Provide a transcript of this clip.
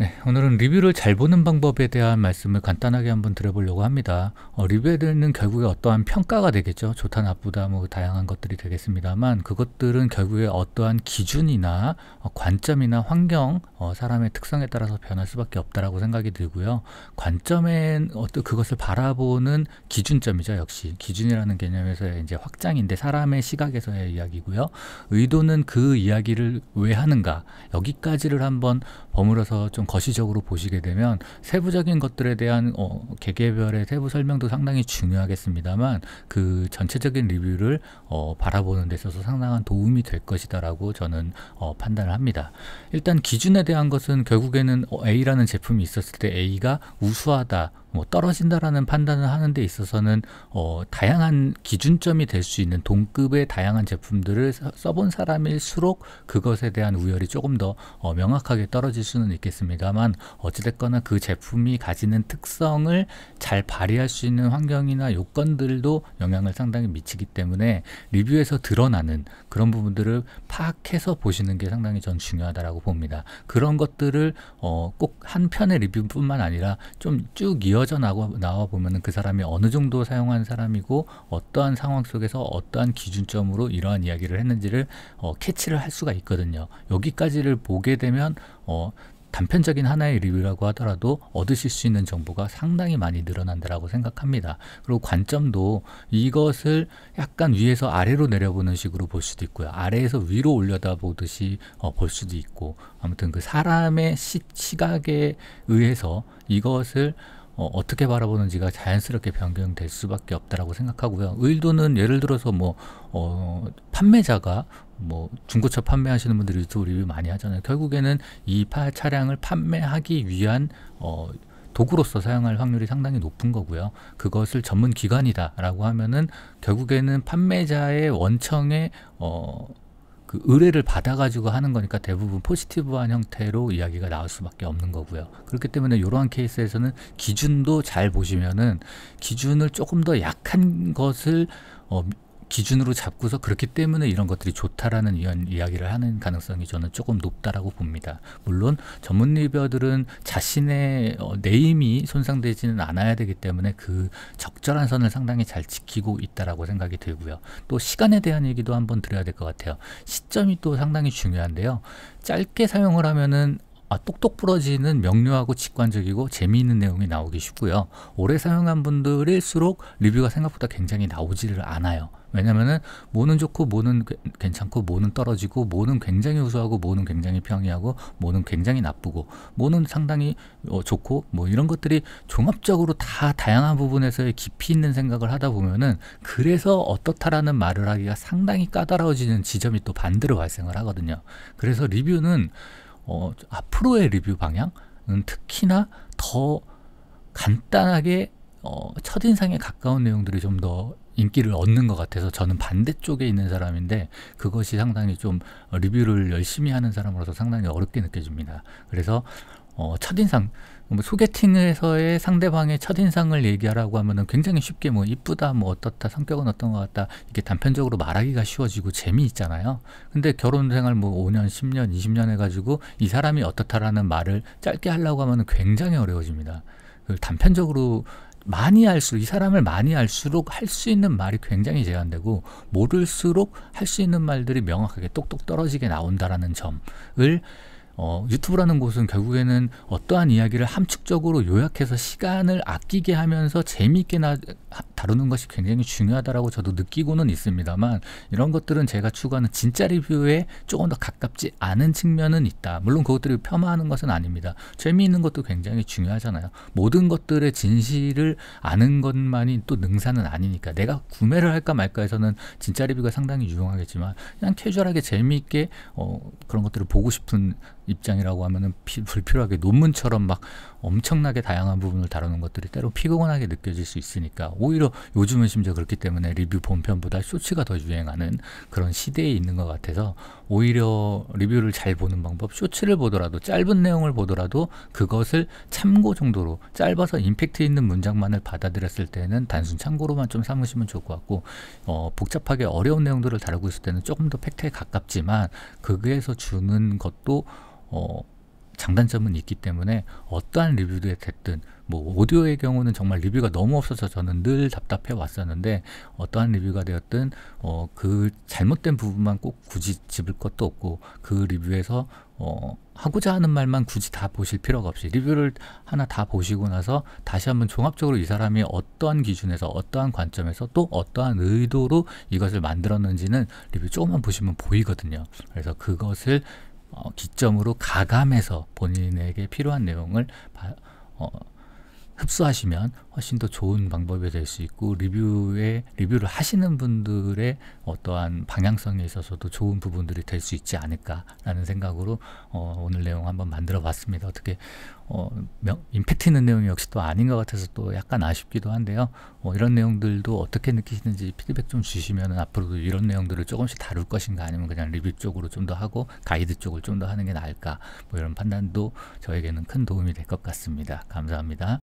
네, 오늘은 리뷰를 잘 보는 방법에 대한 말씀을 간단하게 한번 드려보려고 합니다. 어, 리뷰에는 결국에 어떠한 평가가 되겠죠. 좋다, 나쁘다, 뭐 다양한 것들이 되겠습니다만 그것들은 결국에 어떠한 기준이나 어, 관점이나 환경, 어, 사람의 특성에 따라서 변할 수밖에 없다라고 생각이 들고요. 관점엔 어떤 그것을 바라보는 기준점이죠. 역시 기준이라는 개념에서의 이제 확장인데 사람의 시각에서의 이야기고요. 의도는 그 이야기를 왜 하는가 여기까지를 한번 버무려서 좀 거시적으로 보시게 되면 세부적인 것들에 대한 어, 개개별의 세부 설명도 상당히 중요하겠습니다만 그 전체적인 리뷰를 어, 바라보는 데 있어서 상당한 도움이 될 것이다라고 저는 어, 판단을 합니다. 일단 기준에 대한 것은 결국에는 어, A라는 제품이 있었을 때 A가 우수하다 뭐 떨어진다라는 판단을 하는 데 있어서는 어, 다양한 기준점이 될 수 있는 동급의 다양한 제품들을 써본 사람일수록 그것에 대한 우열이 조금 더 어, 명확하게 떨어질 수는 있겠습니다만 어찌됐거나 그 제품이 가지는 특성을 잘 발휘할 수 있는 환경이나 요건들도 영향을 상당히 미치기 때문에 리뷰에서 드러나는 그런 부분들을 파악해서 보시는 게 상당히 전 중요하다고 봅니다. 그런 것들을 어, 꼭 한 편의 리뷰뿐만 아니라 좀 쭉 이어 이어져 나와 보면은 그 사람이 어느 정도 사용한 사람이고 어떠한 상황 속에서 어떠한 기준점으로 이러한 이야기를 했는지를 어, 캐치를 할 수가 있거든요. 여기까지를 보게 되면 어, 단편적인 하나의 리뷰라고 하더라도 얻으실 수 있는 정보가 상당히 많이 늘어난다라고 생각합니다. 그리고 관점도 이것을 약간 위에서 아래로 내려보는 식으로 볼 수도 있고요. 아래에서 위로 올려다보듯이 어, 볼 수도 있고 아무튼 그 사람의 시, 시각에 의해서 이것을 어, 떻게 바라보는지가 자연스럽게 변경될 수밖에 없다라고 생각하고요. 의도는 예를 들어서 뭐 어, 판매자가 뭐 중고차 판매하시는 분들이 유튜브 리뷰 많이 하잖아요. 결국에는 이 파, 차량을 판매하기 위한 어, 도구로서 사용할 확률이 상당히 높은 거고요. 그것을 전문 기관이다라고 하면은 결국에는 판매자의 원청에 어그 의뢰를 받아가지고 하는 거니까 대부분 포지티브한 형태로 이야기가 나올 수밖에 없는 거고요. 그렇기 때문에 이러한 케이스에서는 기준도 잘 보시면은 기준을 조금 더 약한 것을 어, 기준으로 잡고서 그렇기 때문에 이런 것들이 좋다라는 이야기를 하는 가능성이 저는 조금 높다라고 봅니다. 물론 전문 리뷰어들은 자신의 네임이 어, 손상되지는 않아야 되기 때문에 그 적절한 선을 상당히 잘 지키고 있다라고 생각이 들고요. 또 시간에 대한 얘기도 한번 드려야 될 것 같아요. 시점이 또 상당히 중요한데요. 짧게 사용을 하면은 아, 똑똑 부러지는 명료하고 직관적이고 재미있는 내용이 나오기 쉽고요. 오래 사용한 분들일수록 리뷰가 생각보다 굉장히 나오지를 않아요. 왜냐면은 뭐는 좋고 뭐는 괜찮고 뭐는 떨어지고 뭐는 굉장히 우수하고 뭐는 굉장히 평이하고 뭐는 굉장히 나쁘고 뭐는 상당히 어, 좋고 뭐 이런 것들이 종합적으로 다 다양한 부분에서의 깊이 있는 생각을 하다 보면은 그래서 어떻다라는 말을 하기가 상당히 까다로워지는 지점이 또 반대로 발생을 하거든요. 그래서 리뷰는 어, 앞으로의 리뷰 방향은 특히나 더 간단하게 어, 첫인상에 가까운 내용들이 좀 더 인기를 얻는 것 같아서 저는 반대쪽에 있는 사람인데 그것이 상당히 좀 리뷰를 열심히 하는 사람으로서 상당히 어렵게 느껴집니다. 그래서 어, 첫인상 뭐 소개팅에서의 상대방의 첫인상을 얘기하라고 하면은 굉장히 쉽게 뭐 이쁘다 뭐 어떻다 성격은 어떤 것 같다 이렇게 단편적으로 말하기가 쉬워지고 재미있잖아요 근데 결혼 생활 뭐 5년 10년 20년 해가지고 이 사람이 어떻다라는 말을 짧게 하려고 하면은 굉장히 어려워집니다 단편적으로 많이 할수록 이 사람을 많이 할수록 할 수 있는 말이 굉장히 제한되고 모를수록 할 수 있는 말들이 명확하게 똑똑 떨어지게 나온다라는 점을 어, 유튜브라는 곳은 결국에는 어떠한 이야기를 함축적으로 요약해서 시간을 아끼게 하면서 재미있게 나, 다루는 것이 굉장히 중요하다라고 저도 느끼고는 있습니다만 이런 것들은 제가 추구하는 진짜 리뷰에 조금 더 가깝지 않은 측면은 있다. 물론 그것들을 폄하하는 것은 아닙니다. 재미있는 것도 굉장히 중요하잖아요. 모든 것들의 진실을 아는 것만이 또 능사는 아니니까 내가 구매를 할까 말까에서는 진짜 리뷰가 상당히 유용하겠지만 그냥 캐주얼하게 재미있게 어, 그런 것들을 보고 싶은 입장이라고 하면은 피, 불필요하게 논문처럼 막 엄청나게 다양한 부분을 다루는 것들이 때로 피곤하게 느껴질 수 있으니까 오히려 요즘은 심지어 그렇기 때문에 리뷰 본편보다 쇼츠가 더 유행하는 그런 시대에 있는 것 같아서 오히려 리뷰를 잘 보는 방법 쇼츠를 보더라도 짧은 내용을 보더라도 그것을 참고 정도로 짧아서 임팩트 있는 문장만을 받아들였을 때는 단순 참고로만 좀 삼으시면 좋을 것 같고 어, 복잡하게 어려운 내용들을 다루고 있을 때는 조금 더 팩트에 가깝지만 그게에서 주는 것도 어, 장단점은 있기 때문에 어떠한 리뷰도 됐든 뭐 오디오의 경우는 정말 리뷰가 너무 없어서 저는 늘 답답해 왔었는데 어떠한 리뷰가 되었든 어, 그 잘못된 부분만 꼭 굳이 집을 것도 없고 그 리뷰에서 어, 하고자 하는 말만 굳이 다 보실 필요가 없이 리뷰를 하나 다 보시고 나서 다시 한번 종합적으로 이 사람이 어떠한 기준에서 어떠한 관점에서 또 어떠한 의도로 이것을 만들었는지는 리뷰 조금만 보시면 보이거든요. 그래서 그것을 어, 기점으로 가감해서 본인에게 필요한 내용을 바, 어, 흡수하시면 훨씬 더 좋은 방법이 될 수 있고 리뷰에 리뷰를 하시는 분들의 어떠한 방향성에 있어서도 좋은 부분들이 될 수 있지 않을까라는 생각으로 어, 오늘 내용 한번 만들어 봤습니다. 어떻게 어, 명, 임팩트 있는 내용이 역시 또 아닌 것 같아서 또 약간 아쉽기도 한데요. 어, 이런 내용들도 어떻게 느끼시는지 피드백 좀 주시면 앞으로도 이런 내용들을 조금씩 다룰 것인가 아니면 그냥 리뷰 쪽으로 좀 더 하고 가이드 쪽을 좀 더 하는 게 나을까 뭐 이런 판단도 저에게는 큰 도움이 될 것 같습니다. 감사합니다.